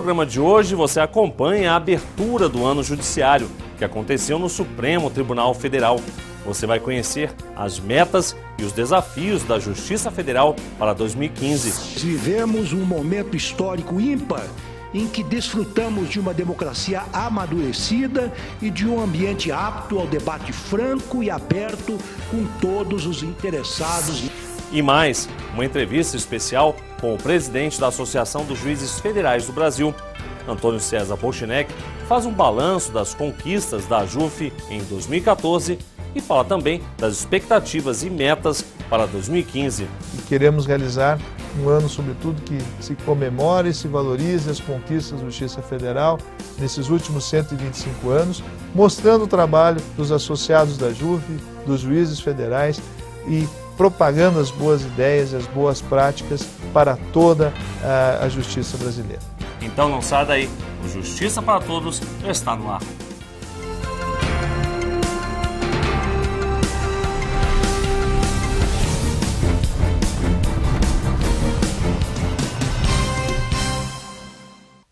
programa de hoje você acompanha a abertura do ano judiciário, que aconteceu no Supremo Tribunal Federal. Você vai conhecer as metas e os desafios da Justiça Federal para 2015. Vivemos um momento histórico ímpar em que desfrutamos de uma democracia amadurecida e de um ambiente apto ao debate franco e aberto com todos os interessados. E mais, uma entrevista especial com o presidente da Associação dos Juízes Federais do Brasil, Antônio César Bolchinec, faz um balanço das conquistas da JUF em 2014 e fala também das expectativas e metas para 2015. E queremos realizar um ano, sobretudo, que se comemore e se valorize as conquistas da Justiça Federal nesses últimos 125 anos, mostrando o trabalho dos associados da JUF, dos juízes federais e propagando as boas ideias, as boas práticas para toda eh, a justiça brasileira. Então não sai daí, o Justiça para Todos está no ar.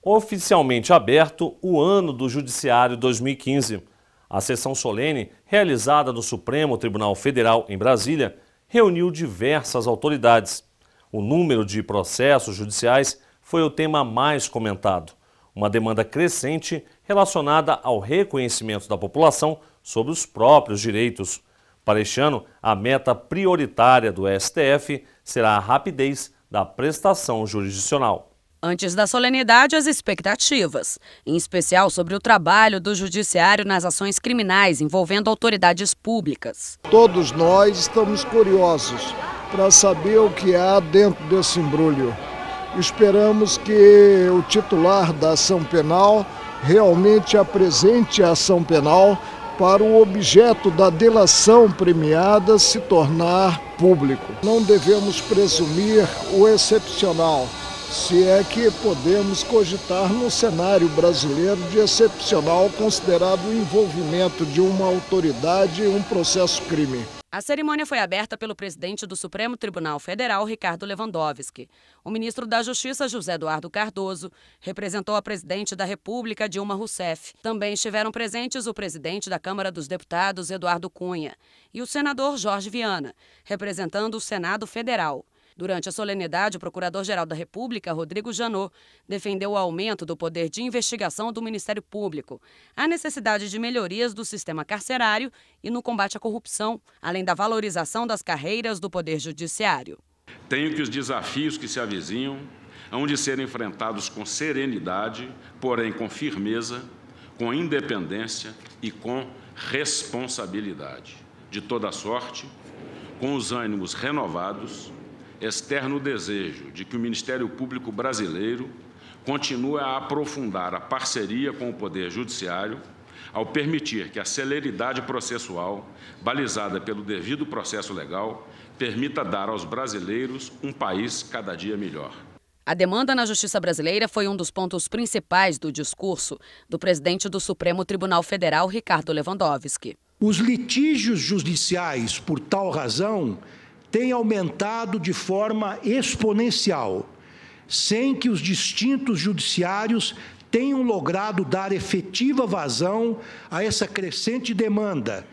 Oficialmente aberto o ano do Judiciário 2015. A sessão solene, realizada no Supremo Tribunal Federal em Brasília, reuniu diversas autoridades. O número de processos judiciais foi o tema mais comentado, uma demanda crescente relacionada ao reconhecimento da população sobre os próprios direitos. Para este ano, a meta prioritária do STF será a rapidez da prestação jurisdicional. Antes da solenidade, as expectativas, em especial sobre o trabalho do Judiciário nas ações criminais envolvendo autoridades públicas. Todos nós estamos curiosos para saber o que há dentro desse embrulho. Esperamos que o titular da ação penal realmente apresente a ação penal para o objeto da delação premiada se tornar público. Não devemos presumir o excepcional se é que podemos cogitar no cenário brasileiro de excepcional considerado o envolvimento de uma autoridade em um processo crime. A cerimônia foi aberta pelo presidente do Supremo Tribunal Federal, Ricardo Lewandowski. O ministro da Justiça, José Eduardo Cardoso, representou a presidente da República, Dilma Rousseff. Também estiveram presentes o presidente da Câmara dos Deputados, Eduardo Cunha, e o senador Jorge Viana, representando o Senado Federal. Durante a solenidade, o Procurador-Geral da República, Rodrigo Janot, defendeu o aumento do poder de investigação do Ministério Público, a necessidade de melhorias do sistema carcerário e no combate à corrupção, além da valorização das carreiras do Poder Judiciário. Tenho que os desafios que se avizinham hão de ser enfrentados com serenidade, porém com firmeza, com independência e com responsabilidade. De toda sorte, com os ânimos renovados, externo o desejo de que o Ministério Público brasileiro continue a aprofundar a parceria com o Poder Judiciário ao permitir que a celeridade processual, balizada pelo devido processo legal, permita dar aos brasileiros um país cada dia melhor. A demanda na justiça brasileira foi um dos pontos principais do discurso do presidente do Supremo Tribunal Federal, Ricardo Lewandowski. Os litígios judiciais, por tal razão, tem aumentado de forma exponencial, sem que os distintos judiciários tenham logrado dar efetiva vazão a essa crescente demanda,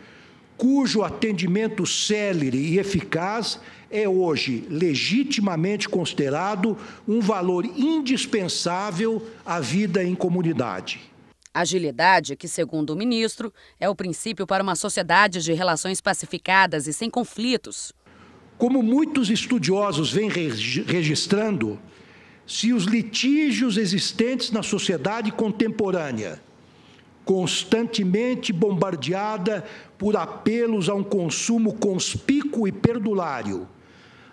cujo atendimento célere e eficaz é hoje legitimamente considerado um valor indispensável à vida em comunidade. Agilidade, que, segundo o ministro, é o princípio para uma sociedade de relações pacificadas e sem conflitos. Como muitos estudiosos vêm registrando, se os litígios existentes na sociedade contemporânea, constantemente bombardeada por apelos a um consumo conspícuo e perdulário,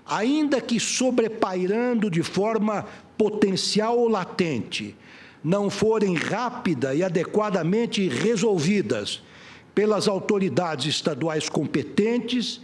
ainda que sobrepairando de forma potencial ou latente, não forem rápida e adequadamente resolvidas pelas autoridades estaduais competentes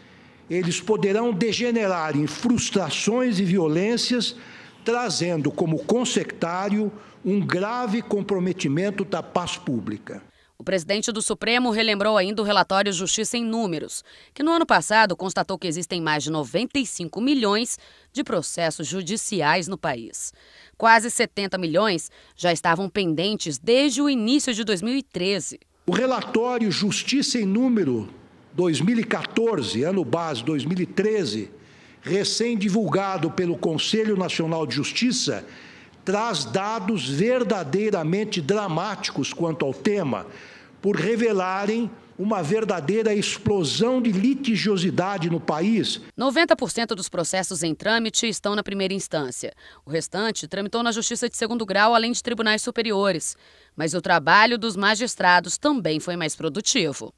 eles poderão degenerar em frustrações e violências, trazendo como consectário um grave comprometimento da paz pública. O presidente do Supremo relembrou ainda o relatório Justiça em Números, que no ano passado constatou que existem mais de 95 milhões de processos judiciais no país. Quase 70 milhões já estavam pendentes desde o início de 2013. O relatório Justiça em Número 2014, ano base 2013, recém-divulgado pelo Conselho Nacional de Justiça, traz dados verdadeiramente dramáticos quanto ao tema, por revelarem uma verdadeira explosão de litigiosidade no país. 90% dos processos em trâmite estão na primeira instância. O restante tramitou na Justiça de segundo grau, além de tribunais superiores. Mas o trabalho dos magistrados também foi mais produtivo.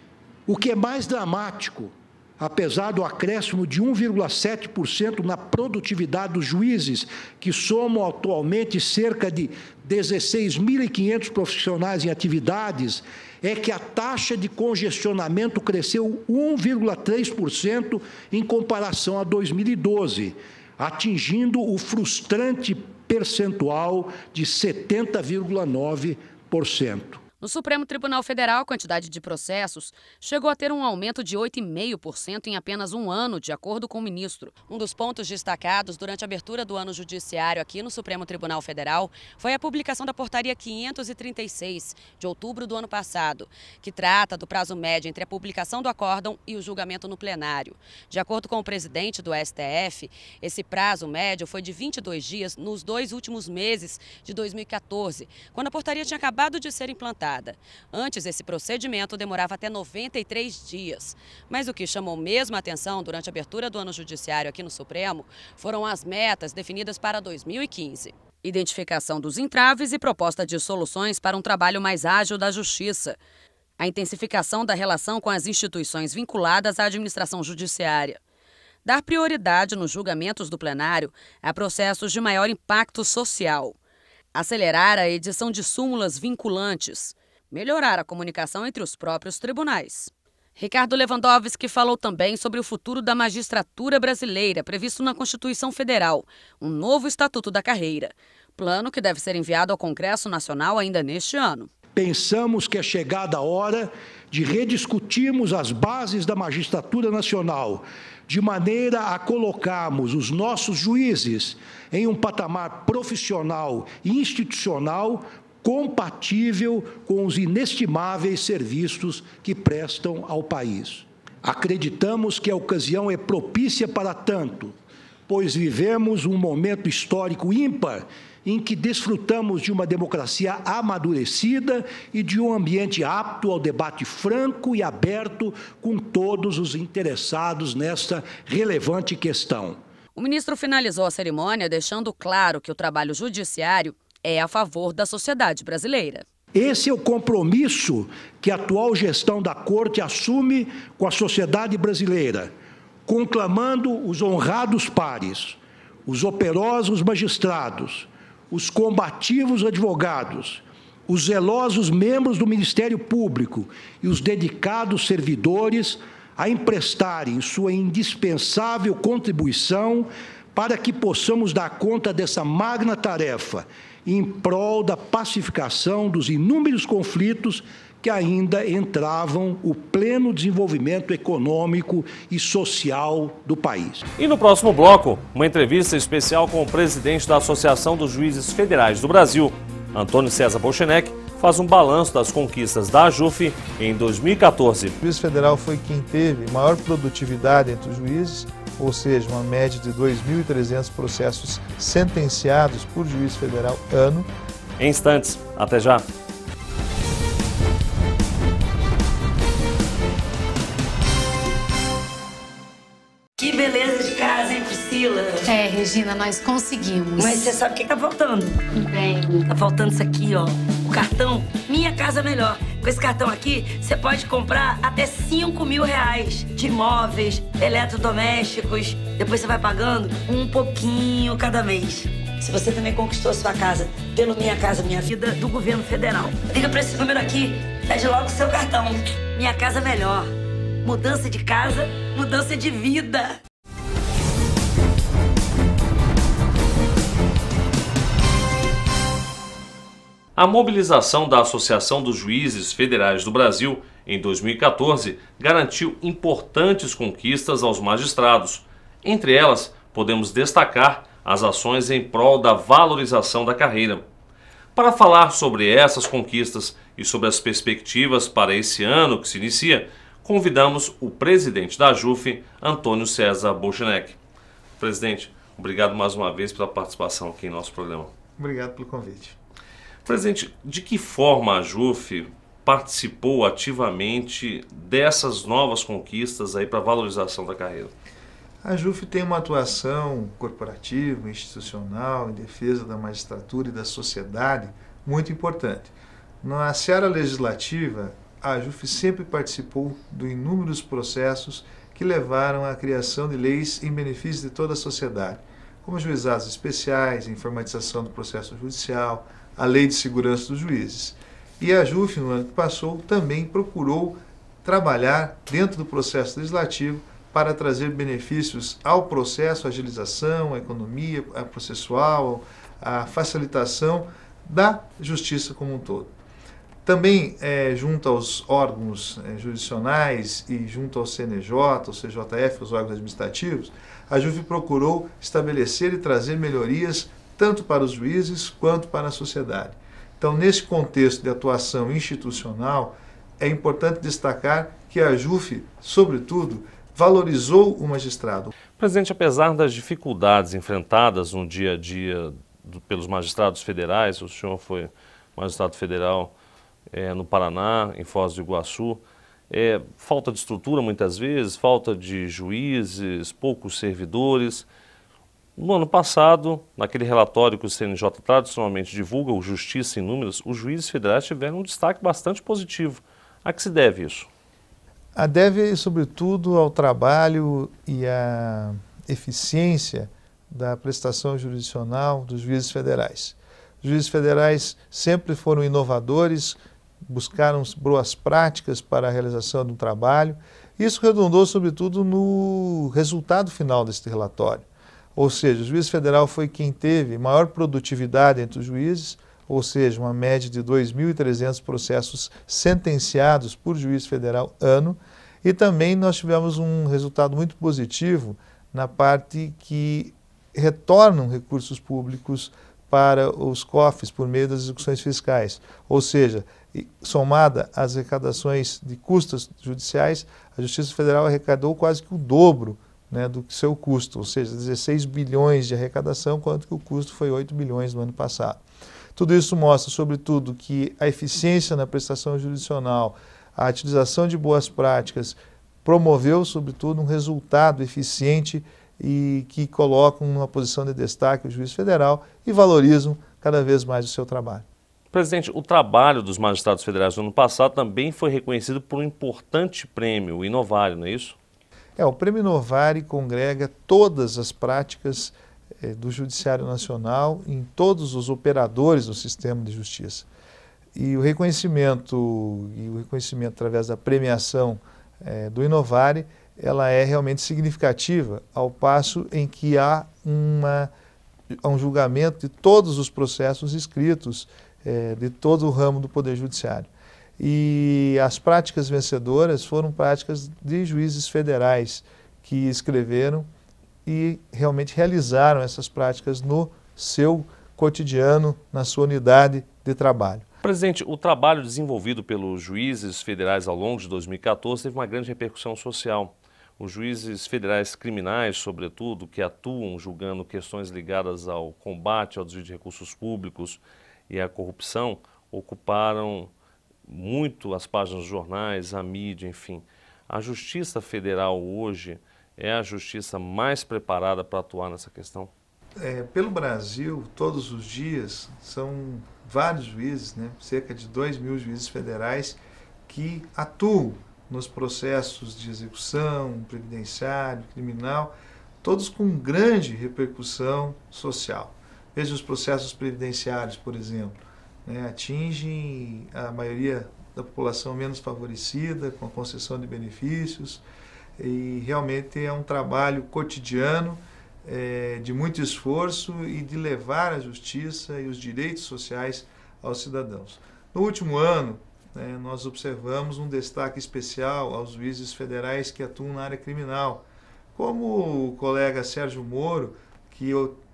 O que é mais dramático, apesar do acréscimo de 1,7% na produtividade dos juízes, que somam atualmente cerca de 16.500 profissionais em atividades, é que a taxa de congestionamento cresceu 1,3% em comparação a 2012, atingindo o frustrante percentual de 70,9%. No Supremo Tribunal Federal, a quantidade de processos chegou a ter um aumento de 8,5% em apenas um ano, de acordo com o ministro. Um dos pontos destacados durante a abertura do ano judiciário aqui no Supremo Tribunal Federal foi a publicação da Portaria 536, de outubro do ano passado, que trata do prazo médio entre a publicação do acórdão e o julgamento no plenário. De acordo com o presidente do STF, esse prazo médio foi de 22 dias nos dois últimos meses de 2014, quando a portaria tinha acabado de ser implantada realizada. Antes, esse procedimento demorava até 93 dias. Mas o que chamou mesmo a atenção durante a abertura do ano judiciário aqui no Supremo foram as metas definidas para 2015 identificação dos entraves e proposta de soluções para um trabalho mais ágil da Justiça. A intensificação da relação com as instituições vinculadas à administração judiciária. Dar prioridade nos julgamentos do plenário a processos de maior impacto social. Acelerar a edição de súmulas vinculantes melhorar a comunicação entre os próprios tribunais. Ricardo Lewandowski falou também sobre o futuro da magistratura brasileira previsto na Constituição Federal, um novo Estatuto da Carreira, plano que deve ser enviado ao Congresso Nacional ainda neste ano. Pensamos que é chegada a hora de rediscutirmos as bases da magistratura nacional, de maneira a colocarmos os nossos juízes em um patamar profissional e institucional compatível com os inestimáveis serviços que prestam ao país. Acreditamos que a ocasião é propícia para tanto, pois vivemos um momento histórico ímpar em que desfrutamos de uma democracia amadurecida e de um ambiente apto ao debate franco e aberto com todos os interessados nesta relevante questão. O ministro finalizou a cerimônia deixando claro que o trabalho judiciário é a favor da sociedade brasileira. Esse é o compromisso que a atual gestão da Corte assume com a sociedade brasileira, conclamando os honrados pares, os operosos magistrados, os combativos advogados, os zelosos membros do Ministério Público e os dedicados servidores a emprestarem sua indispensável contribuição para que possamos dar conta dessa magna tarefa em prol da pacificação dos inúmeros conflitos que ainda entravam o pleno desenvolvimento econômico e social do país. E no próximo bloco, uma entrevista especial com o presidente da Associação dos Juízes Federais do Brasil, Antônio César Bolchenek, faz um balanço das conquistas da AJUF em 2014. O juiz federal foi quem teve maior produtividade entre os juízes ou seja, uma média de 2.300 processos sentenciados por juiz federal ano. Em instantes, até já! Que beleza de casa, hein, Priscila? É, Regina, nós conseguimos. Mas você sabe o que tá faltando? Bem, tá faltando isso aqui, ó o cartão Minha Casa é Melhor. Com esse cartão aqui, você pode comprar até 5 mil reais de imóveis, eletrodomésticos. Depois você vai pagando um pouquinho cada mês. Se você também conquistou a sua casa pelo Minha Casa Minha Vida do governo federal, liga para esse número aqui, pede logo o seu cartão. Minha Casa é Melhor. Mudança de casa, mudança de vida. A mobilização da Associação dos Juízes Federais do Brasil em 2014 garantiu importantes conquistas aos magistrados. Entre elas, podemos destacar as ações em prol da valorização da carreira. Para falar sobre essas conquistas e sobre as perspectivas para esse ano que se inicia, convidamos o presidente da JUF, Antônio César Bolchenek. Presidente, obrigado mais uma vez pela participação aqui em nosso programa. Obrigado pelo convite. Presidente, de que forma a JUF participou ativamente dessas novas conquistas aí para valorização da carreira? A JUF tem uma atuação corporativa, institucional, em defesa da magistratura e da sociedade muito importante. Na seara legislativa, a JUF sempre participou de inúmeros processos que levaram à criação de leis em benefício de toda a sociedade como juizados especiais, informatização do processo judicial, a lei de segurança dos juízes. E a JUF, no ano que passou, também procurou trabalhar dentro do processo legislativo para trazer benefícios ao processo, à agilização, à economia, à processual, à facilitação da justiça como um todo. Também, é, junto aos órgãos é, jurisdicionais e junto ao CNJ, ao CJF, os órgãos administrativos, a Juve procurou estabelecer e trazer melhorias tanto para os juízes quanto para a sociedade. Então, nesse contexto de atuação institucional, é importante destacar que a JUF, sobretudo, valorizou o magistrado. Presidente, apesar das dificuldades enfrentadas no dia a dia do, pelos magistrados federais, o senhor foi magistrado federal é, no Paraná, em Foz do Iguaçu, é, falta de estrutura muitas vezes, falta de juízes, poucos servidores. No ano passado, naquele relatório que o CNJ tradicionalmente divulga, o Justiça em Números, os juízes federais tiveram um destaque bastante positivo. A que se deve isso? A deve, sobretudo, ao trabalho e à eficiência da prestação jurisdicional dos juízes federais. Os juízes federais sempre foram inovadores, buscaram boas práticas para a realização do trabalho. Isso redundou, sobretudo, no resultado final deste relatório. Ou seja, o juiz federal foi quem teve maior produtividade entre os juízes, ou seja, uma média de 2.300 processos sentenciados por juiz federal ano. E também nós tivemos um resultado muito positivo na parte que retornam recursos públicos para os cofres por meio das execuções fiscais. Ou seja, somada às arrecadações de custas judiciais, a Justiça Federal arrecadou quase que o dobro né, do seu custo, ou seja, 16 bilhões de arrecadação, quanto que o custo foi 8 bilhões no ano passado. Tudo isso mostra, sobretudo, que a eficiência na prestação judicial, a utilização de boas práticas, promoveu, sobretudo, um resultado eficiente e que colocam numa posição de destaque o juiz federal e valorizam cada vez mais o seu trabalho. Presidente, o trabalho dos magistrados federais no ano passado também foi reconhecido por um importante prêmio, o Inovare, não é isso? É, o Prêmio Inovare congrega todas as práticas eh, do Judiciário Nacional em todos os operadores do sistema de justiça. E o reconhecimento, e o reconhecimento através da premiação eh, do Inovare, ela é realmente significativa, ao passo em que há uma, um julgamento de todos os processos escritos é, de todo o ramo do Poder Judiciário. E as práticas vencedoras foram práticas de juízes federais que escreveram e realmente realizaram essas práticas no seu cotidiano, na sua unidade de trabalho. Presidente, o trabalho desenvolvido pelos juízes federais ao longo de 2014 teve uma grande repercussão social. Os juízes federais criminais, sobretudo, que atuam julgando questões ligadas ao combate ao desvio de recursos públicos, e a corrupção ocuparam muito as páginas dos jornais, a mídia, enfim. A Justiça Federal hoje é a justiça mais preparada para atuar nessa questão? É, pelo Brasil, todos os dias, são vários juízes, né, cerca de 2 mil juízes federais, que atuam nos processos de execução, previdenciário, criminal, todos com grande repercussão social. Veja os processos previdenciários, por exemplo. Né, atingem a maioria da população menos favorecida com a concessão de benefícios e realmente é um trabalho cotidiano é, de muito esforço e de levar a justiça e os direitos sociais aos cidadãos. No último ano, né, nós observamos um destaque especial aos juízes federais que atuam na área criminal, como o colega Sérgio Moro, que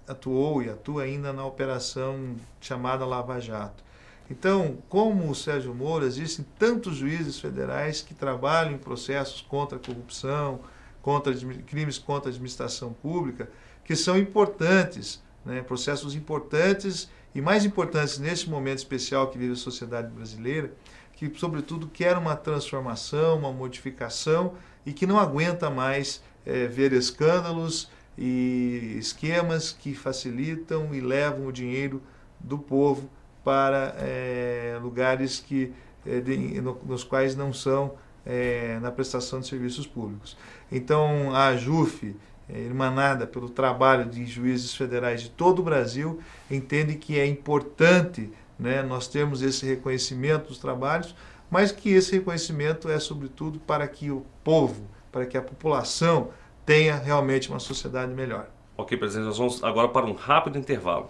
atuou e atua ainda na operação chamada Lava Jato. Então, como o Sérgio Moro, existem tantos juízes federais que trabalham em processos contra a corrupção, contra crimes contra a administração pública, que são importantes, né? processos importantes e mais importantes neste momento especial que vive a sociedade brasileira, que sobretudo quer uma transformação, uma modificação e que não aguenta mais é, ver escândalos e esquemas que facilitam e levam o dinheiro do povo para é, lugares que, é, de, no, nos quais não são é, na prestação de serviços públicos. Então, a JUF, irmanada pelo trabalho de juízes federais de todo o Brasil, entende que é importante né, nós termos esse reconhecimento dos trabalhos, mas que esse reconhecimento é, sobretudo, para que o povo, para que a população tenha realmente uma sociedade melhor. Ok, presidente, nós vamos agora para um rápido intervalo.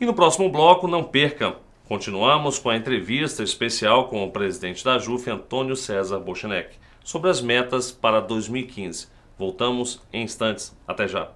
E no próximo bloco, não perca, continuamos com a entrevista especial com o presidente da JUF, Antônio César Bolchenek, sobre as metas para 2015. Voltamos em instantes. Até já.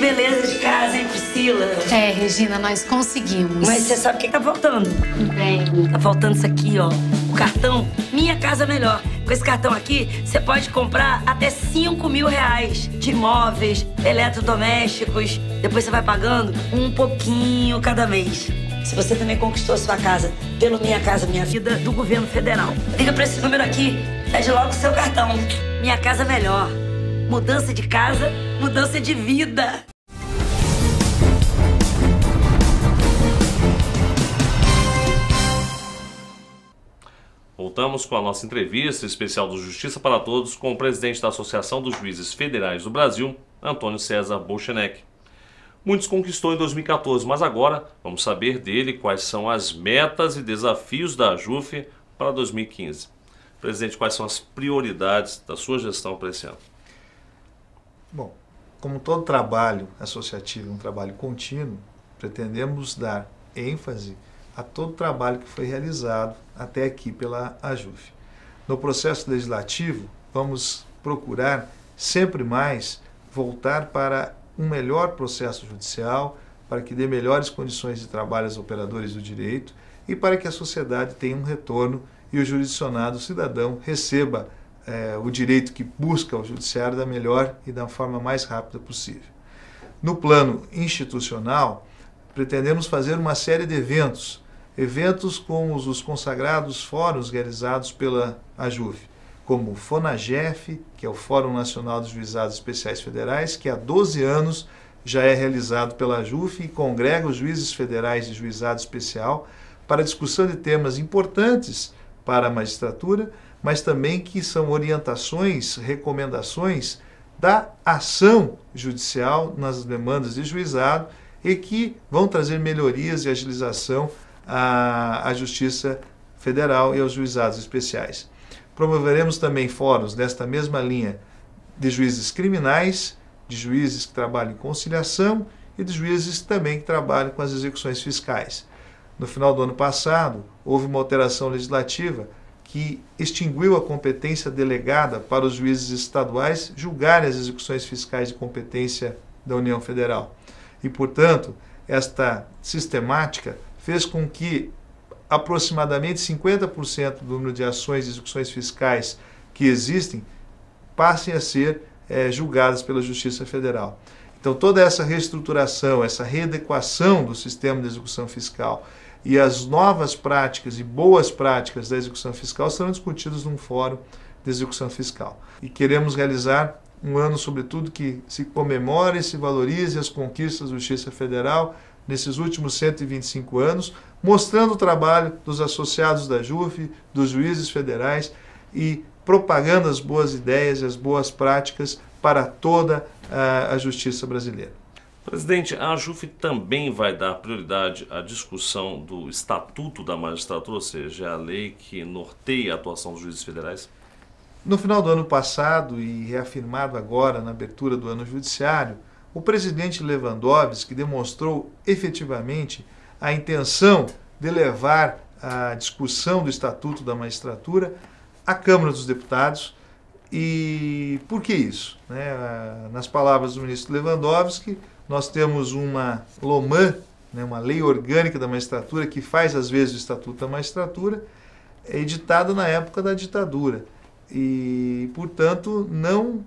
beleza de casa, hein, Priscila? É, Regina, nós conseguimos. Mas você sabe o que tá faltando? Bem, tá faltando isso aqui, ó. O cartão Minha Casa Melhor. Com esse cartão aqui, você pode comprar até 5 mil reais de imóveis, eletrodomésticos. Depois você vai pagando um pouquinho cada mês. Se você também conquistou a sua casa pelo Minha Casa Minha Vida do governo federal, liga para esse número aqui, pede logo o seu cartão. Minha Casa Melhor. Mudança de casa Mudança de vida. Voltamos com a nossa entrevista especial do Justiça para Todos com o presidente da Associação dos Juízes Federais do Brasil, Antônio César Bolchenek. Muitos conquistou em 2014, mas agora vamos saber dele quais são as metas e desafios da JUF para 2015. Presidente, quais são as prioridades da sua gestão para esse ano? Bom, como todo trabalho associativo é um trabalho contínuo, pretendemos dar ênfase a todo o trabalho que foi realizado até aqui pela AJUF. No processo legislativo, vamos procurar sempre mais voltar para um melhor processo judicial, para que dê melhores condições de trabalho aos operadores do direito e para que a sociedade tenha um retorno e o jurisdicionado cidadão receba é, o direito que busca o judiciário da melhor e da forma mais rápida possível. No plano institucional, pretendemos fazer uma série de eventos, eventos como os consagrados fóruns realizados pela AJUV, como o FONAGEF, que é o Fórum Nacional dos Juizados Especiais Federais, que há 12 anos já é realizado pela AJUF e congrega os juízes federais de juizado especial para discussão de temas importantes para a magistratura mas também que são orientações, recomendações da ação judicial nas demandas de juizado e que vão trazer melhorias e agilização à, à Justiça Federal e aos juizados especiais. Promoveremos também fóruns desta mesma linha de juízes criminais, de juízes que trabalham em conciliação e de juízes também que trabalham com as execuções fiscais. No final do ano passado, houve uma alteração legislativa que extinguiu a competência delegada para os juízes estaduais julgarem as execuções fiscais de competência da União Federal. E, portanto, esta sistemática fez com que aproximadamente 50% do número de ações e execuções fiscais que existem passem a ser é, julgadas pela Justiça Federal. Então, toda essa reestruturação, essa readequação do sistema de execução fiscal e as novas práticas e boas práticas da execução fiscal serão discutidas num fórum de execução fiscal. E queremos realizar um ano, sobretudo, que se comemore e se valorize as conquistas da Justiça Federal nesses últimos 125 anos, mostrando o trabalho dos associados da JUF, dos juízes federais e propagando as boas ideias e as boas práticas para toda a, ah, a justiça brasileira. Presidente, a AJUF também vai dar prioridade à discussão do Estatuto da Magistratura, ou seja, a lei que norteia a atuação dos juízes federais? No final do ano passado e reafirmado agora na abertura do ano judiciário, o presidente Lewandowski demonstrou efetivamente a intenção de levar a discussão do Estatuto da Magistratura à Câmara dos Deputados. E por que isso? Né? Ah, nas palavras do ministro Lewandowski, nós temos uma LOMAN, né, uma lei orgânica da magistratura, que faz às vezes o estatuto da magistratura, é editada na época da ditadura. E, portanto, não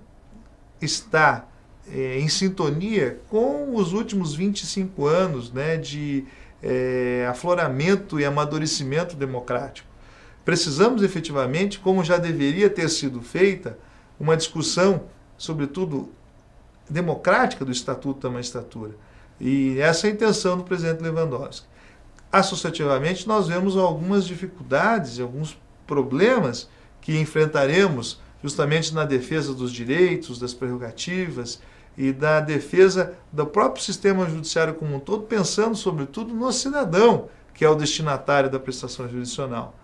está é, em sintonia com os últimos 25 anos né, de é, afloramento e amadurecimento democrático. Precisamos efetivamente, como já deveria ter sido feita, uma discussão, sobretudo democrática do Estatuto da Magistratura. E essa é a intenção do presidente Lewandowski. Associativamente, nós vemos algumas dificuldades e alguns problemas que enfrentaremos justamente na defesa dos direitos, das prerrogativas e da defesa do próprio sistema judiciário como um todo, pensando sobretudo no cidadão, que é o destinatário da prestação judicional.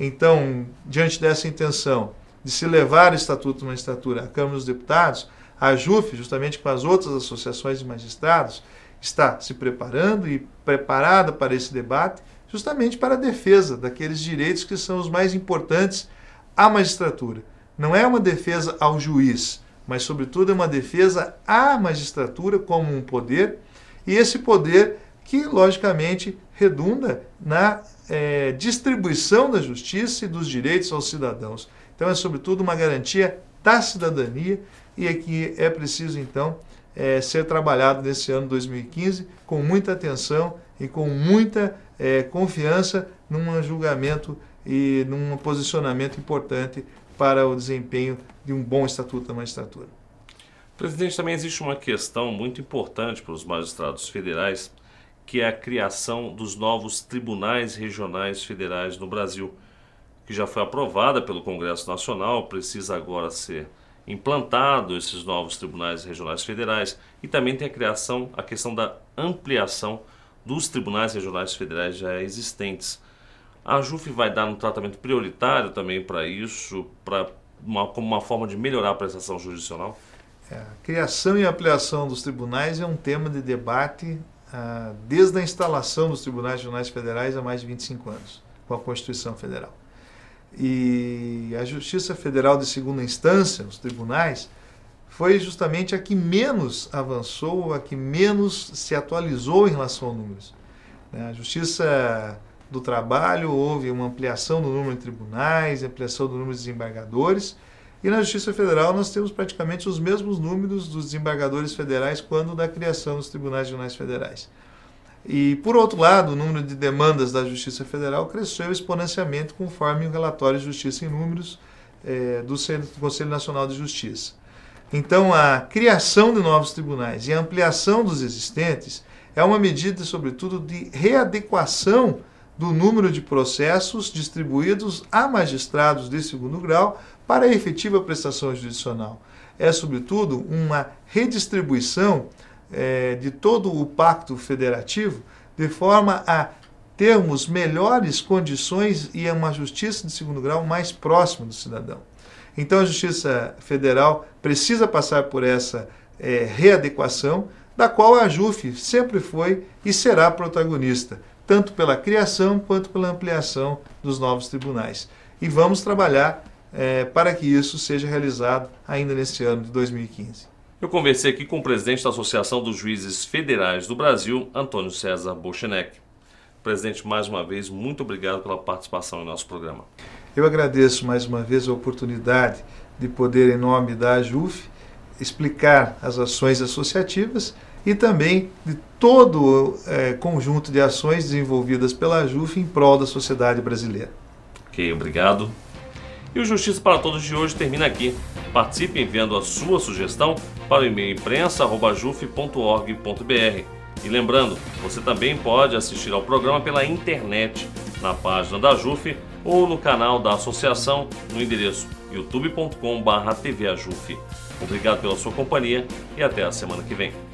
Então, diante dessa intenção de se levar o Estatuto da Magistratura à Câmara dos Deputados, a JUF, justamente com as outras associações de magistrados, está se preparando e preparada para esse debate, justamente para a defesa daqueles direitos que são os mais importantes à magistratura. Não é uma defesa ao juiz, mas, sobretudo, é uma defesa à magistratura como um poder, e esse poder que, logicamente, redunda na é, distribuição da justiça e dos direitos aos cidadãos. Então, é, sobretudo, uma garantia da cidadania e é que é preciso, então, é, ser trabalhado nesse ano 2015 com muita atenção e com muita é, confiança num julgamento e num posicionamento importante para o desempenho de um bom estatuto da magistratura. Presidente, também existe uma questão muito importante para os magistrados federais, que é a criação dos novos tribunais regionais federais no Brasil, que já foi aprovada pelo Congresso Nacional, precisa agora ser implantado esses novos tribunais regionais federais e também tem a criação, a questão da ampliação dos tribunais regionais federais já existentes. A JUF vai dar um tratamento prioritário também para isso, para uma, como uma forma de melhorar a prestação jurisdicional? É, a criação e ampliação dos tribunais é um tema de debate ah, desde a instalação dos tribunais regionais federais há mais de 25 anos, com a Constituição Federal. E a Justiça Federal de segunda instância, os tribunais, foi justamente a que menos avançou, a que menos se atualizou em relação a números. Né? A Justiça do Trabalho houve uma ampliação do número de tribunais, ampliação do número de desembargadores, e na Justiça Federal nós temos praticamente os mesmos números dos desembargadores federais quando da criação dos tribunais regionais federais. E, por outro lado, o número de demandas da Justiça Federal cresceu exponencialmente conforme o relatório Justiça em Números é, do, Centro, do Conselho Nacional de Justiça. Então, a criação de novos tribunais e a ampliação dos existentes é uma medida, sobretudo, de readequação do número de processos distribuídos a magistrados de segundo grau para a efetiva prestação judicional. É, sobretudo, uma redistribuição é, de todo o pacto federativo, de forma a termos melhores condições e uma justiça de segundo grau mais próxima do cidadão. Então a Justiça Federal precisa passar por essa é, readequação, da qual a JUF sempre foi e será protagonista, tanto pela criação quanto pela ampliação dos novos tribunais. E vamos trabalhar é, para que isso seja realizado ainda neste ano de 2015. Eu conversei aqui com o presidente da Associação dos Juízes Federais do Brasil, Antônio César Bolchenek. Presidente, mais uma vez, muito obrigado pela participação em nosso programa. Eu agradeço mais uma vez a oportunidade de poder, em nome da JUF, explicar as ações associativas e também de todo o eh, é, conjunto de ações desenvolvidas pela JUF em prol da sociedade brasileira. Ok, obrigado. E o Justiça para Todos de hoje termina aqui. Participe enviando a sua sugestão para o e-mail imprensa.juf.org.br. E lembrando, você também pode assistir ao programa pela internet, na página da JUF ou no canal da associação no endereço youtube.com/tvajuf. Obrigado pela sua companhia e até a semana que vem.